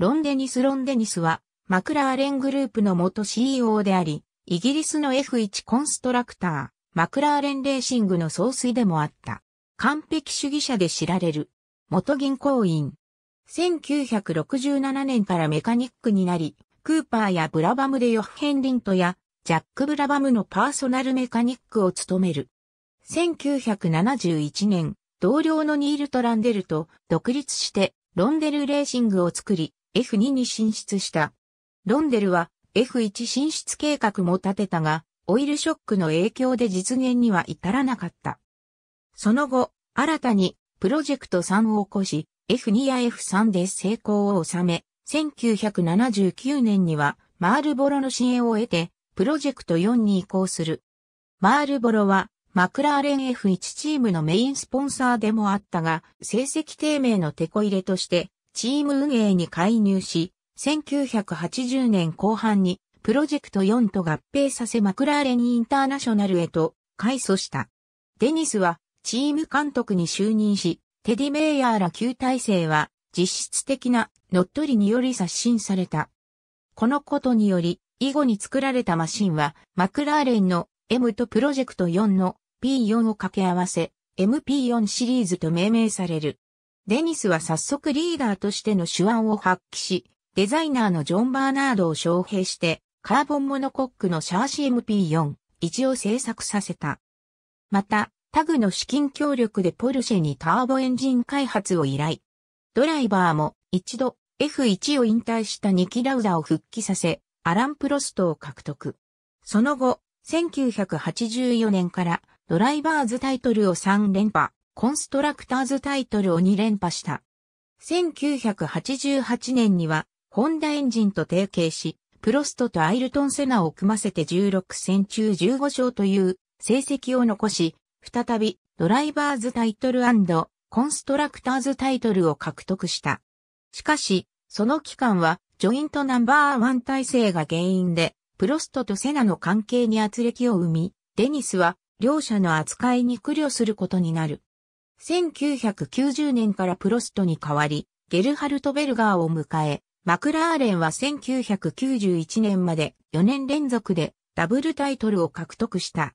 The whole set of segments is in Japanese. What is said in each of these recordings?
ロンデニス・ロンデニスは、マクラーレングループの元 CEO であり、イギリスの F1 コンストラクター、マクラーレンレーシングの総帥でもあった。完璧主義者で知られる。元銀行員。1967年からメカニックになり、クーパーやブラバムでヨッヘン・リントやジャック・ブラバムのパーソナルメカニックを務める。1971年、同僚のニール・トランデルと独立してロンデルレーシングを作り、F2 に進出した。ロンデルは F1 進出計画も立てたが、オイルショックの影響で実現には至らなかった。その後、新たにプロジェクト3を起こし、F2 や F3 で成功を収め、1979年にはマールボロの支援を得て、プロジェクト4に移行する。マールボロは、マクラーレン F1 チームのメインスポンサーでもあったが、成績低迷のテこ入れとして、チーム運営に介入し、1980年後半にプロジェクト4と合併させマクラーレンインターナショナルへと改組した。デニスはチーム監督に就任し、テディ・メイヤーら旧体制は実質的な乗っ取りにより刷新された。このことにより、以後に作られたマシンは、マクラーレンの M とプロジェクト4の P4 を掛け合わせ、MP4 シリーズと命名される。デニスは早速リーダーとしての手腕を発揮し、デザイナーのジョン・バーナードを招聘して、カーボンモノコックのシャーシ m p 4一を制作させた。また、タグの資金協力でポルシェにターボエンジン開発を依頼。ドライバーも一度 F1 を引退したニキラウダを復帰させ、アラン・プロストを獲得。その後、1984年からドライバーズタイトルを3連覇。コンストラクターズタイトルを2連覇した。1988年には、ホンダエンジンと提携し、プロストとアイルトン・セナを組ませて16戦中15勝という成績を残し、再びドライバーズタイトルコンストラクターズタイトルを獲得した。しかし、その期間はジョイントナンバーワン体制が原因で、プロストとセナの関係に圧力を生み、デニスは両者の扱いに苦慮することになる。1990年からプロストに代わり、ゲルハルト・ベルガーを迎え、マクラーレンは1991年まで4年連続でダブルタイトルを獲得した。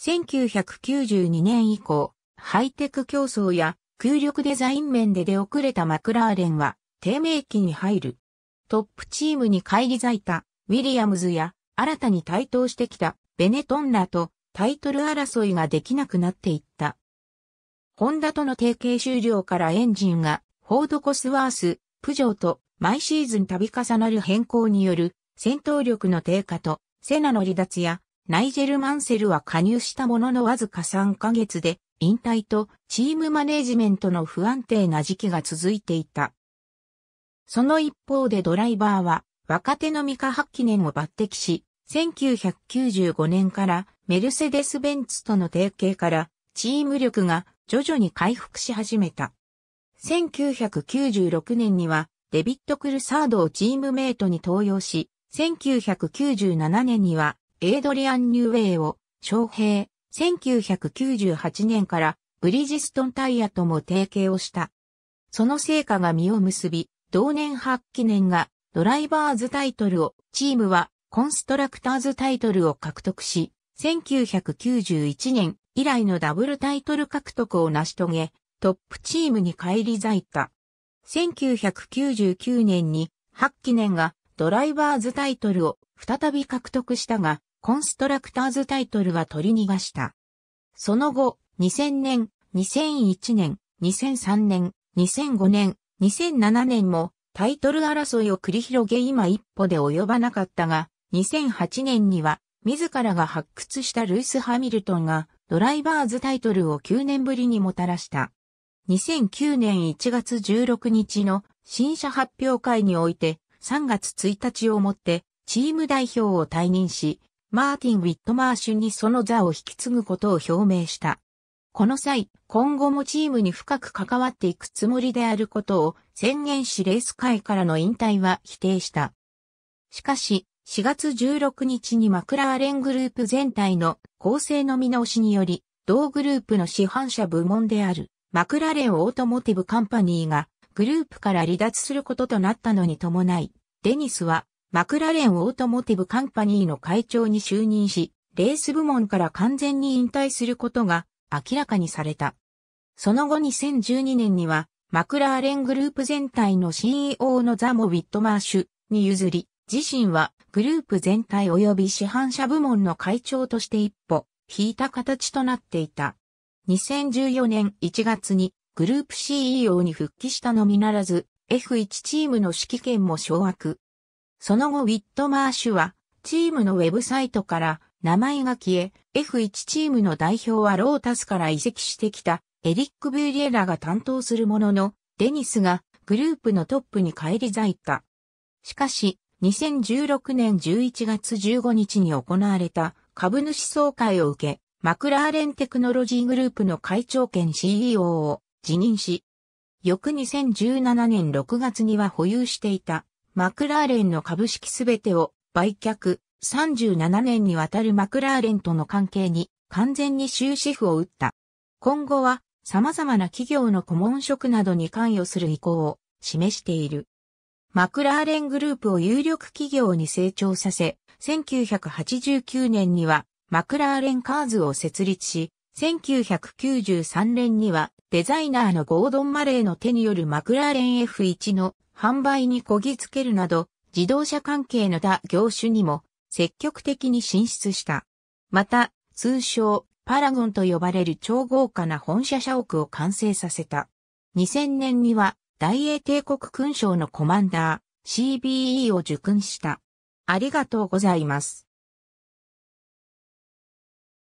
1992年以降、ハイテク競争や空力デザイン面で出遅れたマクラーレンは低迷期に入る。トップチームに返り咲いたウィリアムズや新たに台頭してきたベネトンらとタイトル争いができなくなっていった。ホンダとの提携終了からエンジンが、フォードコスワース、プジョーと、毎シーズン度重なる変更による、戦闘力の低下と、セナの離脱や、ナイジェル・マンセルは加入したもののわずか3ヶ月で、引退と、チームマネージメントの不安定な時期が続いていた。その一方でドライバーは、若手のミカ・ハッキネンを抜擢し、1995年からメルセデス・ベンツとの提携からチーム力が徐々に回復し始めた。1996年には、デビット・クルサードをチームメイトに登用し、1997年には、エイドリアン・ニューウェイを、招聘、1998年から、ブリジストンタイヤとも提携をした。その成果が実を結び、同年8期年が、ドライバーズタイトルを、チームは、コンストラクターズタイトルを獲得し、1991年、以来のダブルタイトル獲得を成し遂げ、トップチームに返り咲いた。1999年に、ハッキネンがドライバーズタイトルを再び獲得したが、コンストラクターズタイトルは取り逃がした。その後、2000年、2001年、2003年、2005年、2007年もタイトル争いを繰り広げ今一歩で及ばなかったが、2008年には自らが発掘したルイス・ハミルトンがドライバーズタイトルを9年ぶりにもたらした。2009年1月16日の新車発表会において3月1日をもってチーム代表を退任し、マーティン・ウィットマーシュにその座を引き継ぐことを表明した。この際、今後もチームに深く関わっていくつもりであることを宣言しレース会からの引退は否定した。しかし、4月16日にマクラーレングループ全体の構成の見直しにより、同グループの市販車部門であるマクラーレンオートモティブカンパニーがグループから離脱することとなったのに伴い、デニスはマクラーレンオートモティブカンパニーの会長に就任し、レース部門から完全に引退することが明らかにされた。その後2012年にはマクラーレングループ全体の CEO のザモ・ウィットマーシュに譲り、自身はグループ全体及び市販車部門の会長として一歩引いた形となっていた。2014年1月にグループ CEO に復帰したのみならず F1 チームの指揮権も掌握。その後ウィットマーシュはチームのウェブサイトから名前が消え F1 チームの代表はロータスから移籍してきたエリック・ブーリエラが担当するもののデニスがグループのトップに返り咲いた。しかし、2016年11月15日に行われた株主総会を受け、マクラーレンテクノロジーグループの会長兼 CEO を辞任し、翌2017年6月には保有していたマクラーレンの株式すべてを売却、37年にわたるマクラーレンとの関係に完全に終止符を打った。今後は様々な企業の顧問職などに関与する意向を示している。マクラーレングループを有力企業に成長させ、1989年にはマクラーレンカーズを設立し、1993年にはデザイナーのゴードン・マレーの手によるマクラーレン F1 の販売にこぎつけるなど、自動車関係の他業種にも積極的に進出した。また、通称パラゴンと呼ばれる超豪華な本社社屋を完成させた。2000年には大英帝国勲章のコマンダー、CBE を受勲した。ありがとうございます。